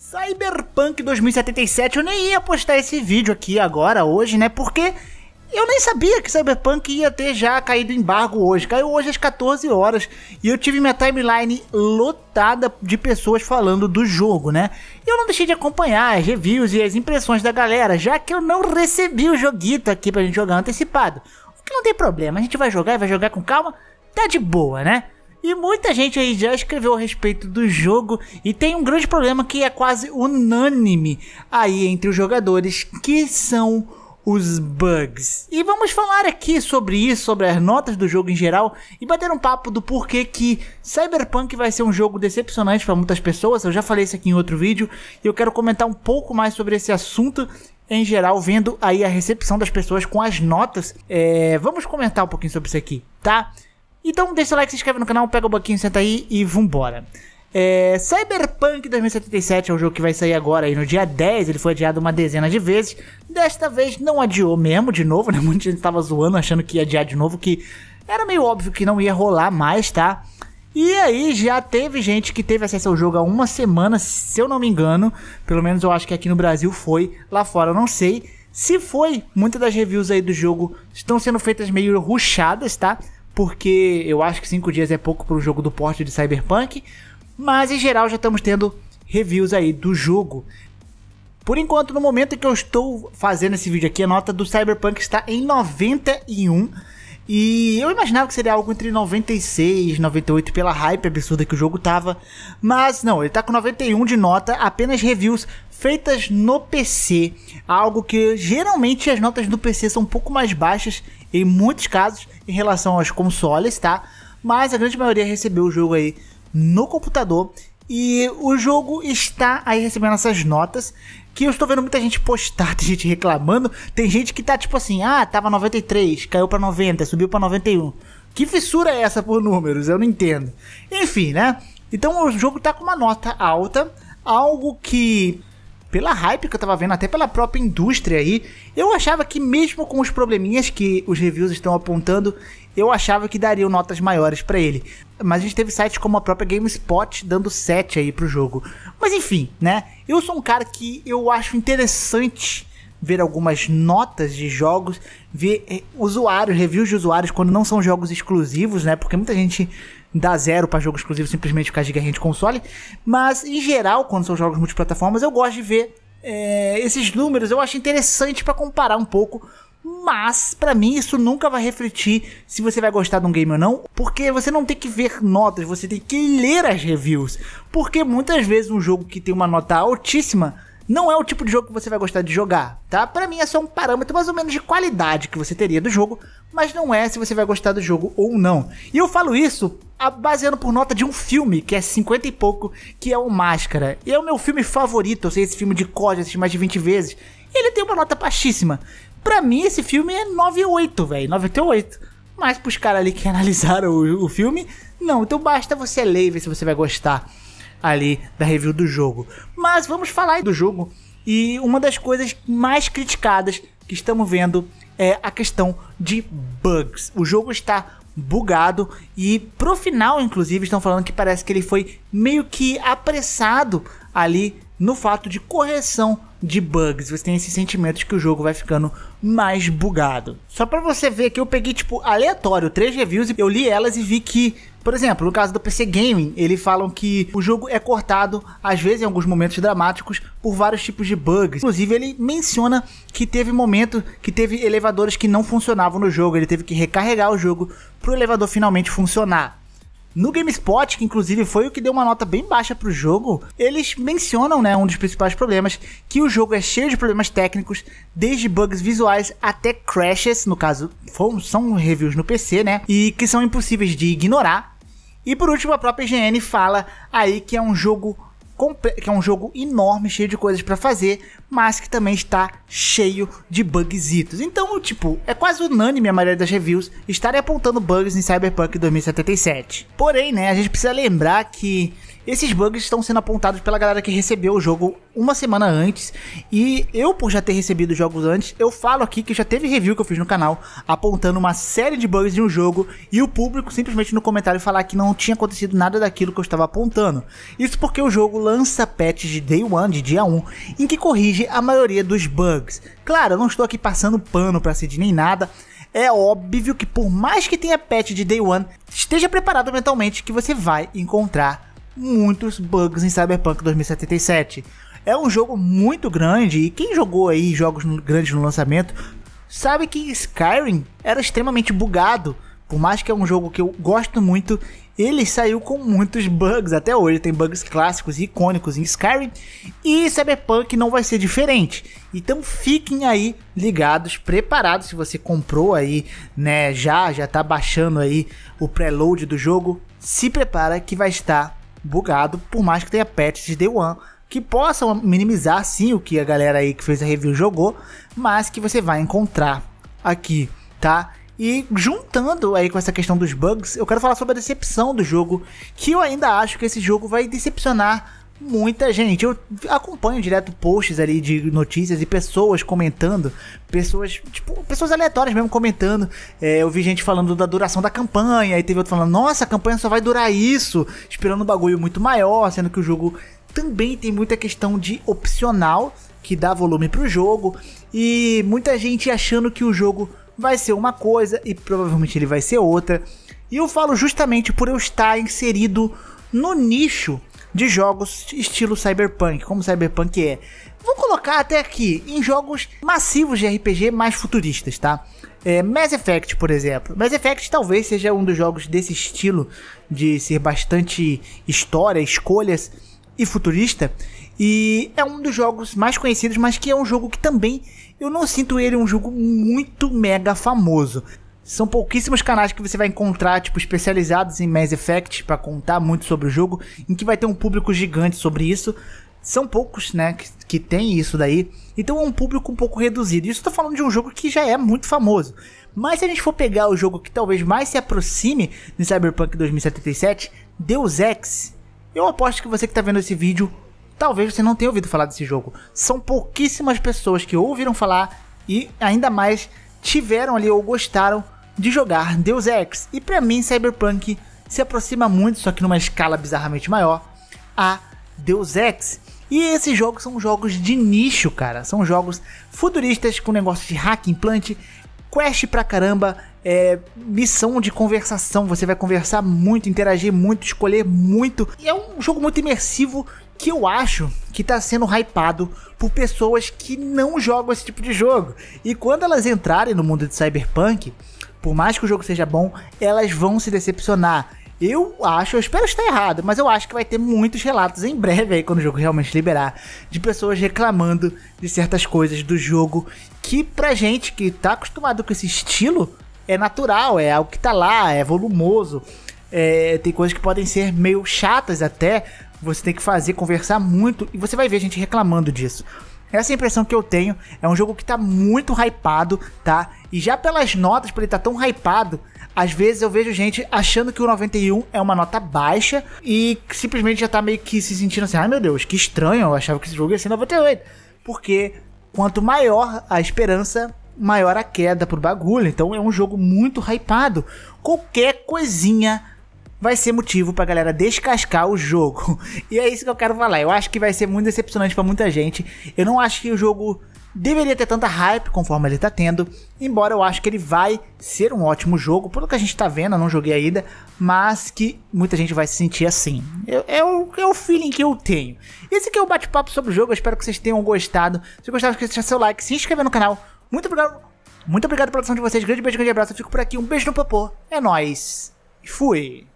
Cyberpunk 2077, eu nem ia postar esse vídeo aqui agora, hoje, né? Porque eu nem sabia que Cyberpunk ia ter já caído embargo hoje. Caiu hoje às 14 horas e eu tive minha timeline lotada de pessoas falando do jogo, né? Eu não deixei de acompanhar as reviews e as impressões da galera, já que eu não recebi o joguito aqui pra gente jogar antecipado. O que não tem problema, a gente vai jogar e vai jogar com calma, tá de boa, né? E muita gente aí já escreveu a respeito do jogo e tem um grande problema que é quase unânime aí entre os jogadores, que são os bugs. E vamos falar aqui sobre isso, sobre as notas do jogo em geral e bater um papo do porquê que Cyberpunk vai ser um jogo decepcionante para muitas pessoas. Eu já falei isso aqui em outro vídeo e eu quero comentar um pouco mais sobre esse assunto em geral, vendo aí a recepção das pessoas com as notas. É, vamos comentar um pouquinho sobre isso aqui, tá? Então deixa o like, se inscreve no canal, pega o banquinho, senta aí e vambora. É, Cyberpunk 2077 é o jogo que vai sair agora aí no dia 10, ele foi adiado uma dezena de vezes. Desta vez não adiou mesmo, de novo, né? Muita gente tava zoando, achando que ia adiar de novo, que era meio óbvio que não ia rolar mais, tá? E aí já teve gente que teve acesso ao jogo há uma semana, se eu não me engano, pelo menos eu acho que aqui no Brasil foi, lá fora eu não sei. Se foi, muitas das reviews aí do jogo estão sendo feitas meio ruchadas, tá? porque eu acho que 5 dias é pouco para o jogo do porte de Cyberpunk, mas em geral já estamos tendo reviews aí do jogo. Por enquanto, no momento que eu estou fazendo esse vídeo aqui, a nota do Cyberpunk está em 91. E eu imaginava que seria algo entre 96 e 98 pela hype absurda que o jogo tava, mas não, ele tá com 91 de nota, apenas reviews feitas no PC, algo que geralmente as notas do PC são um pouco mais baixas em muitos casos em relação aos consoles, tá? Mas a grande maioria recebeu o jogo aí no computador e o jogo está aí recebendo essas notas que eu estou vendo muita gente postar, tem gente reclamando, tem gente que tá tipo assim: "Ah, tava 93, caiu para 90, subiu para 91". Que fissura é essa por números? Eu não entendo. Enfim, né? Então o jogo tá com uma nota alta, algo que pela hype que eu tava vendo, até pela própria indústria aí, eu achava que mesmo com os probleminhas que os reviews estão apontando, eu achava que dariam notas maiores para ele. Mas a gente teve sites como a própria GameSpot dando 7 aí pro jogo. Mas enfim, né? Eu sou um cara que eu acho interessante ver algumas notas de jogos, ver eh, usuários, reviews de usuários quando não são jogos exclusivos, né? Porque muita gente dar zero para jogo exclusivo simplesmente por causa de guerra de console. Mas, em geral, quando são jogos multiplataformas, eu gosto de ver é, esses números. Eu acho interessante para comparar um pouco. Mas, para mim, isso nunca vai refletir se você vai gostar de um game ou não, porque você não tem que ver notas, você tem que ler as reviews. Porque muitas vezes um jogo que tem uma nota altíssima não é o tipo de jogo que você vai gostar de jogar, tá? Para mim é só um parâmetro mais ou menos de qualidade que você teria do jogo, mas não é se você vai gostar do jogo ou não. E eu falo isso baseando por nota de um filme que é 50 e pouco, que é o Máscara. E é o meu filme favorito, eu sei esse filme de código, assisti mais de 20 vezes. E ele tem uma nota baixíssima. Pra mim, esse filme é 9,8, velho. 9,8. É mas pros caras ali que analisaram o, o filme, não. Então basta você ler e ver se você vai gostar ali da review do jogo. Mas vamos falar do jogo. E uma das coisas mais criticadas que estamos vendo é a questão de bugs. O jogo está bugado e pro final, inclusive, estão falando que parece que ele foi meio que apressado ali no fato de correção de bugs. Você tem esse sentimento de que o jogo vai ficando mais bugado. Só para você ver que eu peguei tipo aleatório três reviews e eu li elas e vi que por exemplo, no caso do PC Gaming, eles falam que o jogo é cortado, às vezes em alguns momentos dramáticos, por vários tipos de bugs. Inclusive, ele menciona que teve momento que teve elevadores que não funcionavam no jogo, ele teve que recarregar o jogo para o elevador finalmente funcionar. No GameSpot, que inclusive foi o que deu uma nota bem baixa para o jogo, eles mencionam, né, um dos principais problemas, que o jogo é cheio de problemas técnicos, desde bugs visuais até crashes, no caso, são reviews no PC, né, e que são impossíveis de ignorar. E por último, a própria IGN fala aí que é um jogo que é um jogo enorme, cheio de coisas para fazer, mas que também está cheio de bugzitos. Então, tipo, é quase unânime a maioria das reviews estarem apontando bugs em Cyberpunk 2077. Porém, né, a gente precisa lembrar que esses bugs estão sendo apontados pela galera que recebeu o jogo uma semana antes. E eu, por já ter recebido jogos antes, eu falo aqui que já teve review que eu fiz no canal apontando uma série de bugs de um jogo e o público simplesmente no comentário falar que não tinha acontecido nada daquilo que eu estava apontando. Isso porque o jogo lança patch de day one, de dia 1, em que corrige a maioria dos bugs. Claro, eu não estou aqui passando pano para Cid nem nada, é óbvio que por mais que tenha patch de Day One, esteja preparado mentalmente que você vai encontrar muitos bugs em Cyberpunk 2077. É um jogo muito grande e quem jogou aí jogos grandes no lançamento sabe que Skyrim era extremamente bugado. Por mais que é um jogo que eu gosto muito, ele saiu com muitos bugs até hoje. Tem bugs clássicos e icônicos em Skyrim. E Cyberpunk não vai ser diferente. Então fiquem aí ligados, preparados. Se você comprou aí, né, já, já tá baixando aí o preload do jogo, se prepara que vai estar bugado, por mais que tenha patch de Day One, que possam minimizar sim o que a galera aí que fez a review jogou, mas que você vai encontrar aqui, tá? E juntando aí com essa questão dos bugs, eu quero falar sobre a decepção do jogo, que eu ainda acho que esse jogo vai decepcionar muita gente. Eu acompanho direto posts ali de notícias e pessoas comentando, pessoas, tipo, pessoas aleatórias mesmo comentando. É, eu vi gente falando da duração da campanha, e teve outro falando, nossa, a campanha só vai durar isso, esperando um bagulho muito maior, sendo que o jogo também tem muita questão de opcional que dá volume pro jogo e muita gente achando que o jogo vai ser uma coisa e provavelmente ele vai ser outra. E eu falo justamente por eu estar inserido no nicho de jogos estilo cyberpunk, como cyberpunk é. Vou colocar até aqui em jogos massivos de RPG mais futuristas, tá? É, Mass Effect, por exemplo. Mass Effect talvez seja um dos jogos desse estilo de ser bastante história, escolhas e futurista. E é um dos jogos mais conhecidos, mas que é um jogo que também eu não sinto ele um jogo muito mega famoso. São pouquíssimos canais que você vai encontrar, tipo, especializados em Mass Effect para contar muito sobre o jogo, em que vai ter um público gigante sobre isso. São poucos, né, que, que tem isso daí. Então é um público um pouco reduzido. Isso eu tô falando de um jogo que já é muito famoso. Mas se a gente for pegar o jogo que talvez mais se aproxime de Cyberpunk 2077, Deus Ex, eu aposto que você que tá vendo esse vídeo, talvez você não tenha ouvido falar desse jogo. São pouquíssimas pessoas que ouviram falar e ainda mais tiveram ali ou gostaram de jogar Deus Ex. E para mim, Cyberpunk se aproxima muito, só que numa escala bizarramente maior, a Deus Ex. E esses jogos são jogos de nicho, cara. São jogos futuristas com negócio de hack, implante, quest pra caramba, é, missão de conversação. Você vai conversar muito, interagir muito, escolher muito. E é um jogo muito imersivo que eu acho que está sendo hypado por pessoas que não jogam esse tipo de jogo. E quando elas entrarem no mundo de Cyberpunk, por mais que o jogo seja bom, elas vão se decepcionar. Eu acho, eu espero estar errado, mas eu acho que vai ter muitos relatos em breve aí, quando o jogo realmente liberar, de pessoas reclamando de certas coisas do jogo que pra gente que tá acostumado com esse estilo é natural, é algo que tá lá, é volumoso, é, tem coisas que podem ser meio chatas até, você tem que fazer, conversar muito, e você vai ver gente reclamando disso. Essa é a impressão que eu tenho. É um jogo que tá muito hypado, tá? E já pelas notas, por ele tá tão hypado, às vezes eu vejo gente achando que o 91 é uma nota baixa e simplesmente já tá meio que se sentindo assim: ai meu Deus, que estranho, eu achava que esse jogo ia ser 98. Porque quanto maior a esperança, maior a queda pro bagulho. Então é um jogo muito hypado. Qualquer coisinha vai ser motivo pra galera descascar o jogo. E é isso que eu quero falar. Eu acho que vai ser muito decepcionante para muita gente. Eu não acho que o jogo deveria ter tanta hype conforme ele tá tendo, embora eu acho que ele vai ser um ótimo jogo, pelo que a gente tá vendo, eu não joguei ainda, mas que muita gente vai se sentir assim. É, o, é o feeling que eu tenho. Esse aqui é o bate-papo sobre o jogo, eu espero que vocês tenham gostado. Se gostaram, esqueça de deixar seu like, se inscrever no canal. Muito obrigado, muito obrigado pela atenção de vocês, grande beijo, grande abraço, eu fico por aqui, um beijo no popô, é nóis, e fui!